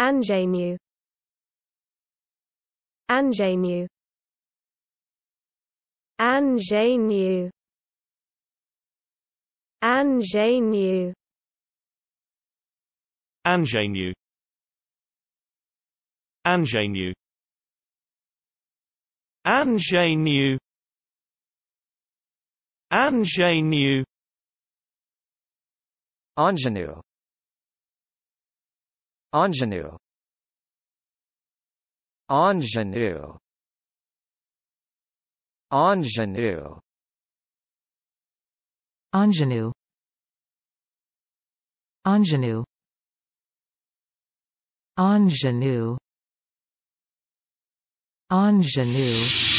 Ingénu Ingénu Ingénu Ingénu Ingénu Ingénu Ingénu Ingénu Ingénu Ingenue Ingenue Ingenue Ingenue Ingenue Ingenue Ingenue